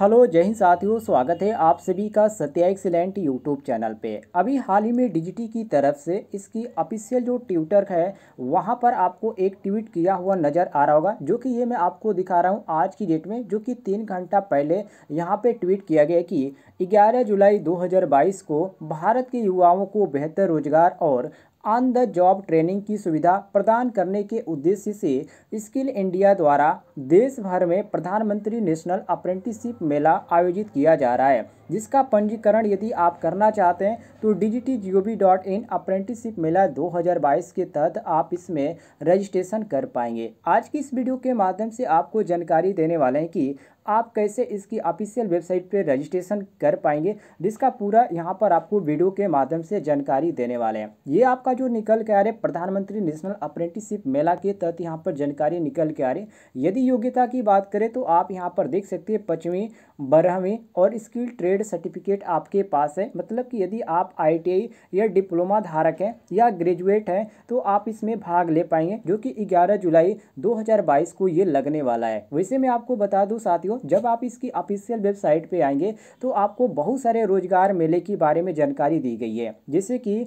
hello जय हिंद साथियों स्वागत है आप सभी का सत्या एक्सीलेंट यूट्यूब चैनल पे अभी हाल ही में डिजिटी की तरफ से इसकी ऑफिशियल जो ट्विटर है वहाँ पर आपको एक ट्वीट किया हुआ नज़र आ रहा होगा जो कि ये मैं आपको दिखा रहा हूँ आज की डेट में जो कि तीन घंटा पहले यहाँ पे ट्वीट किया गया कि 11 जुलाई 2022 को भारत के युवाओं को बेहतर रोजगार और ऑन द जॉब ट्रेनिंग की सुविधा प्रदान करने के उद्देश्य से स्किल इंडिया द्वारा देश भर में प्रधानमंत्री नेशनल अप्रेंटिसिप मेला आयोजित किया जा रहा है जिसका पंजीकरण यदि आप करना चाहते हैं तो D G T G O V dot in apprenticeship मेला 2022 के तहत आप इसमें रजिस्ट्रेशन कर पाएंगे आज की इस वीडियो के माध्यम से आपको जानकारी देने वाले हैं कि आप कैसे इसकी ऑफिशियल वेबसाइट पर रजिस्ट्रेशन कर पाएंगे जिसका पूरा यहाँ पर आपको वीडियो के माध्यम से जानकारी देने वाले हैं ये आपका जो निकल के आ रहे प्रधानमंत्री नेशनल अप्रेंटिसशिप मेला के तहत यहाँ पर जानकारी निकल के आ रही यदि योग्यता की बात करें तो आप यहाँ पर देख सकते हैं पचवीं बारहवीं और स्किल ट्रेड ग्रेड सर्टिफिकेट आपके पास है मतलब कि यदि आप आई या डिप्लोमा धारक हैं या ग्रेजुएट हैं तो आप इसमें भाग ले पाएंगे जो कि 11 जुलाई 2022 को ये लगने वाला है वैसे मैं आपको बता दूं साथियों जब आप इसकी ऑफिशियल वेबसाइट पे आएंगे तो आपको बहुत सारे रोजगार मेले के बारे में जानकारी दी गई है जैसे कि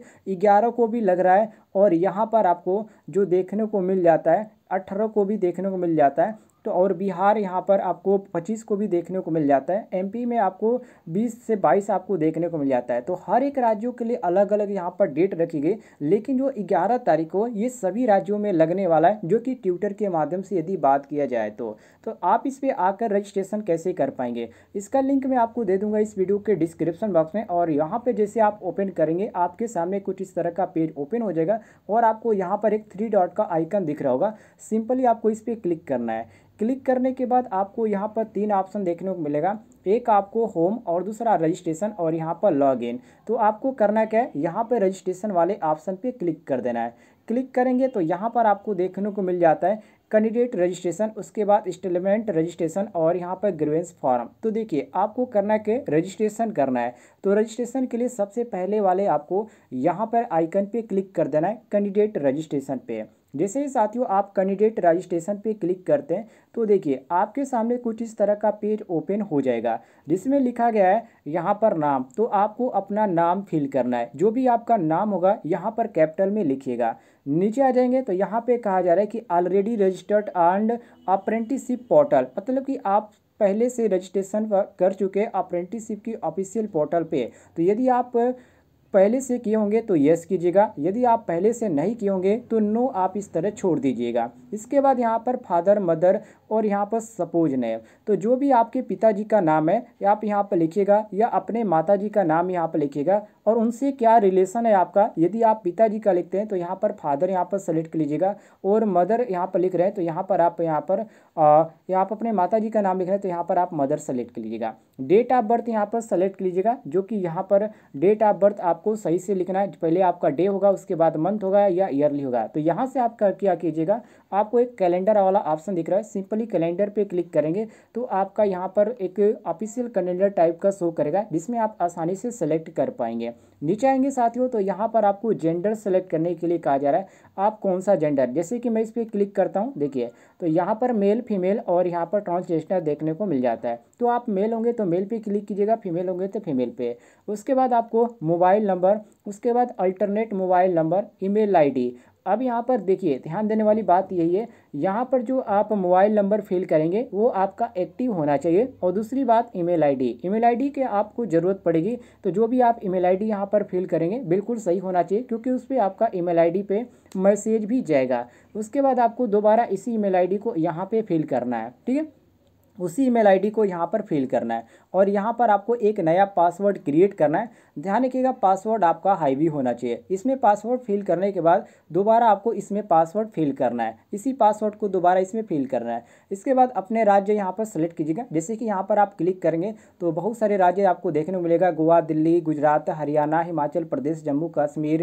ग्यारह को भी लग रहा है और यहाँ पर आपको जो देखने को मिल जाता है अठारह को भी देखने को मिल जाता है तो और बिहार यहाँ पर आपको पच्चीस को भी देखने को मिल जाता है एमपी में आपको बीस से बाईस आपको देखने को मिल जाता है तो हर एक राज्यों के लिए अलग अलग यहाँ पर डेट रखी गई लेकिन जो ग्यारह तारीख को ये सभी राज्यों में लगने वाला है जो कि ट्विटर के माध्यम से यदि बात किया जाए तो तो आप इस पर आकर रजिस्ट्रेशन कैसे कर पाएंगे इसका लिंक मैं आपको दे दूंगा इस वीडियो के डिस्क्रिप्शन बॉक्स में और यहाँ पर जैसे आप ओपन करेंगे आपके सामने कुछ इस तरह का पेज ओपन हो जाएगा और आपको यहाँ पर एक थ्री डॉट का आइकन दिख रहा होगा सिंपली आपको इस पर क्लिक करना है क्लिक करने के बाद आपको यहाँ पर तीन ऑप्शन देखने को मिलेगा एक आपको होम और दूसरा रजिस्ट्रेशन और यहाँ पर लॉगिन तो आपको करना क्या है यहाँ पर रजिस्ट्रेशन वाले ऑप्शन पे क्लिक कर देना है क्लिक करेंगे तो यहाँ पर आपको देखने को मिल जाता है कैंडिडेट रजिस्ट्रेशन उसके बाद स्टेलमेंट रजिस्ट्रेशन और यहाँ पर ग्रीवेंस फॉर्म तो देखिए आपको करना के रजिस्ट्रेशन करना है तो रजिस्ट्रेशन के लिए सबसे पहले वाले आपको यहाँ पर आइकन पे क्लिक कर देना है कैंडिडेट रजिस्ट्रेशन पे जैसे ही साथियों आप कैंडिडेट रजिस्ट्रेशन पे क्लिक करते हैं तो देखिए आपके सामने कुछ इस तरह का पेज ओपन हो जाएगा जिसमें लिखा गया है यहाँ पर नाम तो आपको अपना नाम फिल करना है जो भी आपका नाम होगा यहाँ पर कैपिटल में लिखिएगा नीचे आ जाएंगे तो यहाँ पे कहा जा रहा है कि already registered and apprenticeship portal मतलब कि आप पहले से रजिस्ट्रेशन कर चुके अप्रेंटिसिप की ऑफिशियल पोर्टल पे तो यदि आप पहले से किए होंगे तो येस कीजिएगा यदि आप पहले से नहीं किए होंगे तो नो आप इस तरह छोड़ दीजिएगा इसके बाद यहाँ पर फादर मदर और यहाँ पर सपोज नेम तो जो भी आपके पिताजी का नाम है आप यहाँ पर लिखिएगा या अपने माताजी का नाम यहाँ पर लिखिएगा और उनसे क्या रिलेशन है आपका यदि आप पिताजी का लिखते हैं तो यहाँ पर फादर यहाँ पर सेलेक्ट कर लीजिएगा और मदर यहाँ पर लिख रहे हैं तो यहाँ पर आप यहाँ पर या आप अपने माता जी का नाम लिख रहे हैं तो यहाँ पर आप मदर सेलेक्ट कर लीजिएगा डेट ऑफ बर्थ यहाँ पर सेलेक्ट कीजिएगा जो कि यहाँ पर डेट ऑफ बर्थ आप आपको सही से लिखना है पहले आपका डे होगा उसके बाद मंथ होगा या ईयरली होगा तो यहाँ से आप क्या कीजिएगा आपको एक कैलेंडर वाला ऑप्शन दिख रहा है सिंपली कैलेंडर पे क्लिक करेंगे तो आपका यहाँ पर एक ऑफिशियल कैलेंडर टाइप का शो करेगा जिसमें आप आसानी से सेलेक्ट कर पाएंगे नीचे आएंगे साथियों तो यहाँ पर आपको जेंडर सेलेक्ट करने के लिए कहा जा रहा है आप कौन सा जेंडर जैसे कि मैं इस पर क्लिक करता हूँ देखिए तो यहाँ पर मेल फीमेल और यहाँ पर ट्रांसजेंडर देखने को मिल जाता है तो आप मेल होंगे तो मेल पे क्लिक कीजिएगा फीमेल होंगे तो फीमेल पे उसके बाद आपको मोबाइल नंबर उसके बाद alternate mobile number email ID अब यहाँ पर देखिए ध्यान देने वाली बात यही है यहाँ पर जो आप मोबाइल नंबर फिल करेंगे वो आपका एक्टिव होना चाहिए और दूसरी बात ईमेल आईडी ईमेल आईडी के आपको ज़रूरत पड़ेगी तो जो भी आप ईमेल आईडी यहाँ पर फिल करेंगे बिल्कुल सही होना चाहिए क्योंकि उस पर आपका आई डी पे मैसेज भी जाएगा उसके बाद आपको दोबारा इसी आई डी को यहाँ पर फिल करना है ठीक है उसी ईमेल आईडी को यहाँ पर फिल करना है और यहाँ पर आपको एक नया पासवर्ड क्रिएट करना है ध्यान रखिएगा पासवर्ड आपका हाईवी होना चाहिए इसमें पासवर्ड फिल करने के बाद दोबारा आपको इसमें पासवर्ड फिल करना है इसी पासवर्ड को दोबारा इसमें फिल करना है इसके बाद अपने राज्य यहाँ पर सेलेक्ट कीजिएगा जैसे कि यहाँ पर आप क्लिक करेंगे तो बहुत सारे राज्य आपको देखने को मिलेगा गोवा दिल्ली गुजरात हरियाणा हिमाचल प्रदेश जम्मू कश्मीर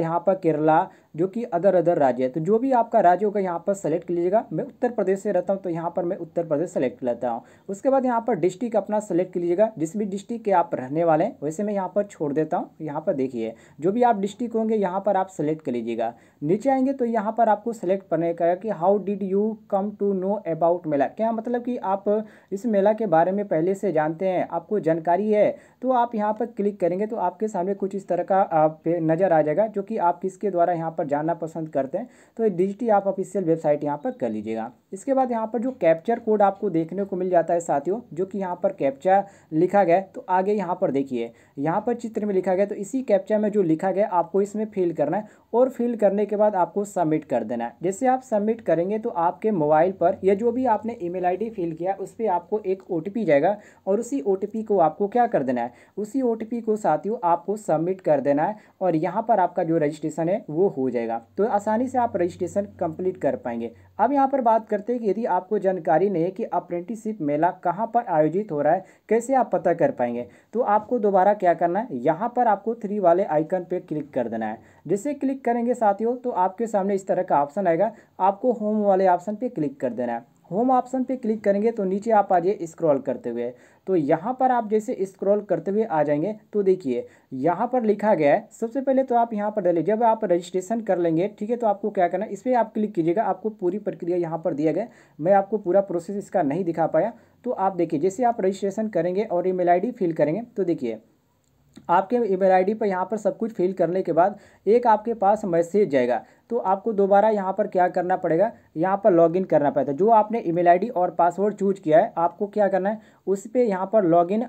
यहाँ पर केरला जो कि अदर अदर राज्य है तो जो भी आपका राज्य होगा यहाँ पर सेलेक्ट कर लीजिएगा मैं उत्तर प्रदेश से रहता हूँ तो यहाँ पर मैं उत्तर प्रदेश सेलेक्ट लेता हूँ उसके बाद यहाँ पर डिस्ट्रिक्ट अपना सेलेक्ट कर लीजिएगा जिस भी डिस्ट्रिक्ट के आप रहने वाले हैं वैसे मैं यहाँ पर छोड़ देता हूँ यहाँ पर देखिए जो भी आप डिस्ट्रिक्ट होंगे यहाँ पर आप सेलेक्ट कर लीजिएगा नीचे आएंगे तो यहाँ पर आपको सेलेक्ट करने का कि how did you come to know about मेला क्या मतलब कि आप इस मेला के बारे में पहले से जानते हैं आपको जानकारी है तो आप यहाँ पर क्लिक करेंगे तो आपके सामने कुछ इस तरह का नज़र आ जाएगा जो कि आप किसके द्वारा यहाँ पर पर जाना पसंद करते हैं तो डिजिटी आप ऑफिशियल वेबसाइट यहाँ पर कर लीजिएगा इसके बाद यहाँ पर जो कैप्चर कोड आपको देखने को मिल जाता है साथियों जो कि यहाँ पर कैप्चा लिखा गया तो आगे यहाँ पर देखिए यहाँ पर चित्र में लिखा गया तो इसी कैप्चा में जो लिखा गया आपको इसमें फिल करना है और फिल करने के बाद आपको सबमिट कर देना है जैसे आप सबमिट करेंगे तो आपके मोबाइल पर या जो भी आपने ईमेल मेल फिल किया उस पर आपको एक ओ जाएगा और उसी ओ को आपको क्या कर देना है उसी ओ को साथियों आपको सबमिट कर देना है और यहाँ पर आपका जो रजिस्ट्रेशन है वो हो जाएगा तो आसानी से आप रजिस्ट्रेशन कम्प्लीट कर पाएंगे अब यहाँ पर बात कर करते हैं कि यदि आपको जानकारी नहीं है कि अप्रेंटिसिप मेला कहाँ पर आयोजित हो रहा है कैसे आप पता कर पाएंगे तो आपको दोबारा क्या करना है यहाँ पर आपको थ्री वाले आइकन पर क्लिक कर देना है जैसे क्लिक करेंगे साथियों तो आपके सामने इस तरह का ऑप्शन आएगा आपको होम वाले ऑप्शन पर क्लिक कर देना है होम ऑप्शन पे क्लिक करेंगे तो नीचे आप आ जाइए स्क्रॉल करते हुए तो यहाँ पर आप जैसे स्क्रॉल करते हुए आ जाएंगे तो देखिए यहाँ पर लिखा गया है सबसे पहले तो आप यहाँ पर डालिए जब आप रजिस्ट्रेशन कर लेंगे ठीक है तो आपको क्या करना है इस पर आप क्लिक कीजिएगा आपको पूरी प्रक्रिया यहाँ पर दिया गया मैं आपको पूरा प्रोसेस इसका नहीं दिखा पाया तो आप देखिए जैसे आप रजिस्ट्रेशन करेंगे और ईमेल आई डी फिल करेंगे तो देखिए आपके ईमेल आईडी पर यहाँ पर सब कुछ फिल करने के बाद एक आपके पास मैसेज जाएगा तो आपको दोबारा यहाँ पर क्या करना पड़ेगा यहाँ पर लॉगिन करना पड़ेगा जो आपने ईमेल आईडी और पासवर्ड चूज किया है आपको क्या करना है उस पर यहाँ पर लॉगिन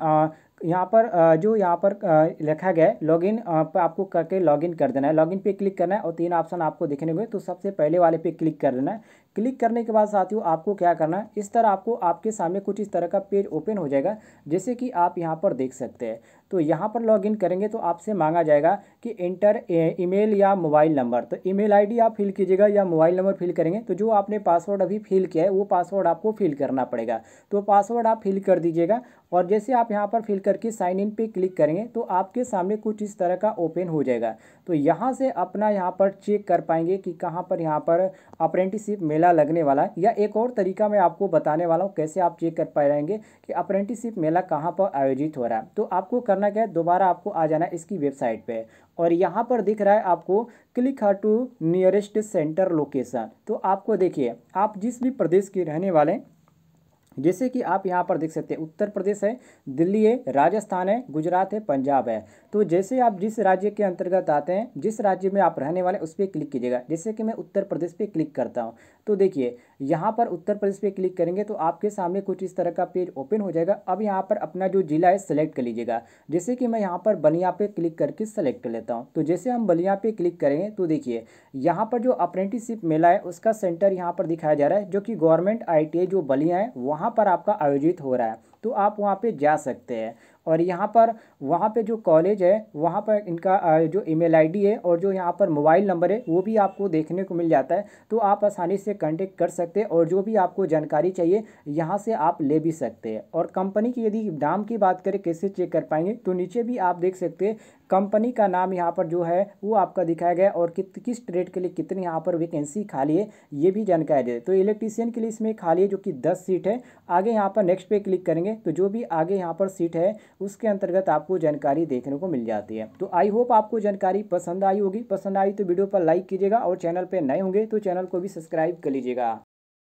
यहाँ पर जो यहाँ पर लिखा गया है लॉगिन पर आपको करके लॉगिन कर देना है लॉगिन पे क्लिक करना है और तीन ऑप्शन आपको देखने को तो सबसे पहले वाले पे क्लिक कर देना है क्लिक करने के बाद साथियों आपको क्या करना है इस तरह आपको आपके सामने कुछ इस तरह का पेज ओपन हो जाएगा जैसे कि आप यहाँ पर देख सकते हैं तो यहाँ पर लॉगिन करेंगे तो आपसे मांगा जाएगा कि इंटर ईमेल या मोबाइल नंबर तो ईमेल आईडी आप फिल कीजिएगा या मोबाइल नंबर फिल करेंगे तो जो आपने पासवर्ड अभी फिल किया है वो पासवर्ड आपको फिल करना पड़ेगा तो पासवर्ड आप फिल कर दीजिएगा और जैसे आप यहाँ पर फिल करके साइन इन पे क्लिक करेंगे तो आपके सामने कुछ इस तरह का ओपन हो जाएगा तो यहाँ से अपना यहाँ पर चेक कर पाएंगे कि कहाँ पर यहाँ पर अप्रेंटिसिप मिल मेला लगने वाला है या एक और तरीका मैं आपको बताने वाला हूँ कैसे आप चेक कर रहेंगे कि अप्रेंटिसिप मेला कहाँ पर आयोजित हो रहा है तो आपको करना क्या है दोबारा आपको आ जाना है इसकी वेबसाइट पर और यहाँ पर दिख रहा है आपको click here to nearest centre location तो आपको देखिए आप जिस भी प्रदेश के रहने वाले हैं जैसे कि आप यहाँ पर देख सकते हैं उत्तर प्रदेश है दिल्ली है राजस्थान है गुजरात है पंजाब है तो जैसे आप जिस राज्य के अंतर्गत आते हैं जिस राज्य में आप रहने वाले उस पर क्लिक कीजिएगा जैसे कि मैं उत्तर प्रदेश पे क्लिक करता हूँ तो देखिए यहाँ पर उत्तर प्रदेश पे क्लिक करेंगे तो आपके सामने कुछ इस तरह का पेज ओपन हो जाएगा अब यहाँ पर अपना जो जिला है सेलेक्ट कर लीजिएगा जैसे कि मैं यहाँ पर बलिया पे क्लिक करके सेलेक्ट कर लेता हूँ तो जैसे हम बलिया पे क्लिक करेंगे तो देखिए यहाँ पर जो अप्रेंटिसिप मेला है उसका सेंटर यहाँ पर दिखाया जा रहा है जो कि गवर्नमेंट आई जो बलिया है वहाँ कहाँ पर आपका आयोजित हो रहा है तो आप वहाँ पे जा सकते हैं और यहाँ पर वहाँ पे जो कॉलेज है वहाँ पर इनका जो ईमेल आईडी है और जो यहाँ पर मोबाइल नंबर है वो भी आपको देखने को मिल जाता है तो आप आसानी से कॉन्टेक्ट कर सकते हैं और जो भी आपको जानकारी चाहिए यहाँ से आप ले भी सकते हैं और कंपनी की यदि नाम की बात करें कैसे चेक कर पाएंगे तो नीचे भी आप देख सकते हैं कंपनी का नाम यहाँ पर जो है वो आपका दिखाया गया और कित किस ट्रेड के लिए कितनी यहाँ पर वैकेंसी खाली है ये भी जानकारी दे तो इलेक्ट्रीशियन के लिए इसमें खाली है जो कि दस सीट है आगे यहाँ पर नेक्स्ट पे क्लिक करेंगे तो जो भी आगे यहाँ पर सीट है उसके अंतर्गत आपको जानकारी देखने को मिल जाती है तो आई होप आपको जानकारी पसंद आई होगी पसंद आई तो वीडियो पर लाइक कीजिएगा और चैनल पर नए होंगे तो चैनल को भी सब्सक्राइब कर लीजिएगा